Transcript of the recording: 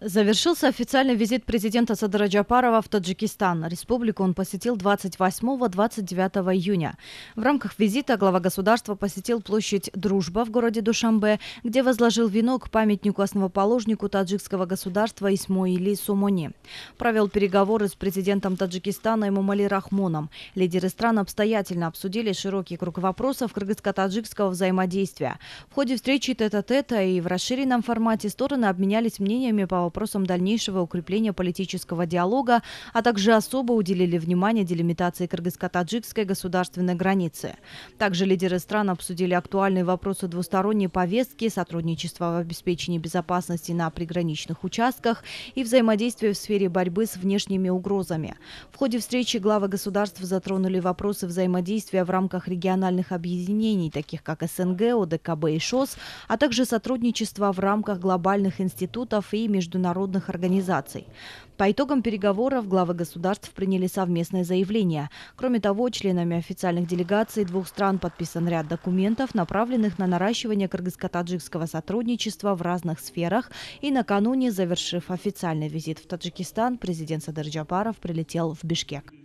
Завершился официальный визит президента Садыра Джапарова в Таджикистан. Республику он посетил 28-29 июня. В рамках визита глава государства посетил площадь Дружба в городе Душамбе, где возложил венок памятнику основоположнику таджикского государства Исмоили Сумони. Провел переговоры с президентом Таджикистана Имамали Рахмоном. Лидеры стран обстоятельно обсудили широкий круг вопросов кыргызско-таджикского взаимодействия. В ходе встречи тет-а-тета и в расширенном формате стороны обменялись мнениями по вопросам дальнейшего укрепления политического диалога, а также особо уделили внимание делимитации кыргызско-таджикской государственной границы. Также лидеры стран обсудили актуальные вопросы двусторонней повестки, сотрудничества в обеспечении безопасности на приграничных участках и взаимодействия в сфере борьбы с внешними угрозами. В ходе встречи главы государств затронули вопросы взаимодействия в рамках региональных объединений, таких как СНГ, ОДКБ и ШОС, а также сотрудничество в рамках глобальных институтов и международных международных организаций. По итогам переговоров главы государств приняли совместное заявление. Кроме того, членами официальных делегаций двух стран подписан ряд документов, направленных на наращивание кыргызско-таджикского сотрудничества в разных сферах. И накануне, завершив официальный визит в Таджикистан, президент Садыр Джапаров прилетел в Бишкек.